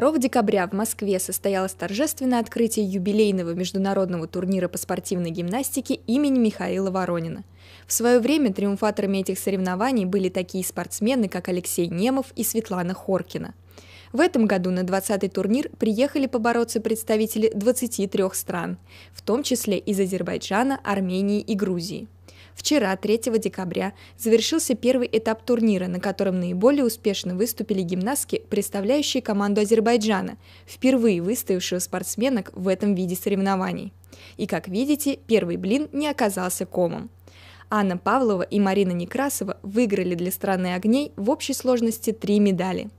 2 декабря в Москве состоялось торжественное открытие юбилейного международного турнира по спортивной гимнастике имени Михаила Воронина. В свое время триумфаторами этих соревнований были такие спортсмены, как Алексей Немов и Светлана Хоркина. В этом году на 20-й турнир приехали побороться представители 23 стран, в том числе из Азербайджана, Армении и Грузии. Вчера, 3 декабря, завершился первый этап турнира, на котором наиболее успешно выступили гимнастки, представляющие команду Азербайджана, впервые выставившую спортсменок в этом виде соревнований. И, как видите, первый блин не оказался комом. Анна Павлова и Марина Некрасова выиграли для страны огней в общей сложности три медали.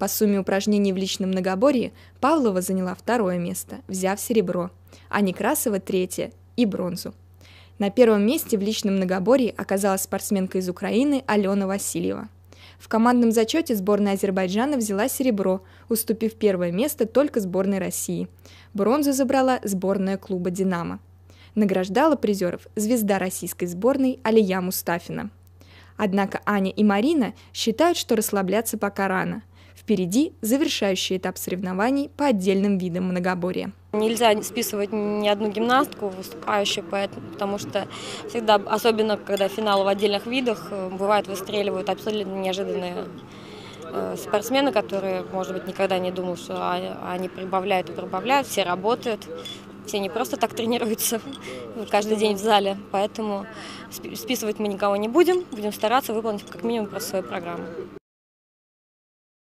По сумме упражнений в личном многоборье Павлова заняла второе место, взяв серебро, а Некрасова – третье и бронзу. На первом месте в личном многоборье оказалась спортсменка из Украины Алена Васильева. В командном зачете сборная Азербайджана взяла серебро, уступив первое место только сборной России. Бронзу забрала сборная клуба «Динамо». Награждала призеров звезда российской сборной Алия Мустафина. Однако Аня и Марина считают, что расслабляться пока рано – Впереди завершающий этап соревнований по отдельным видам многоборья. Нельзя списывать ни одну гимнастку выступающую, потому что всегда, особенно когда финал в отдельных видах, э, бывает выстреливают абсолютно неожиданные э, спортсмены, которые, может быть, никогда не думал, что а, они прибавляют и прибавляют, все работают, все не просто так тренируются каждый день в зале, поэтому списывать мы никого не будем, будем стараться выполнить как минимум просто свою программу.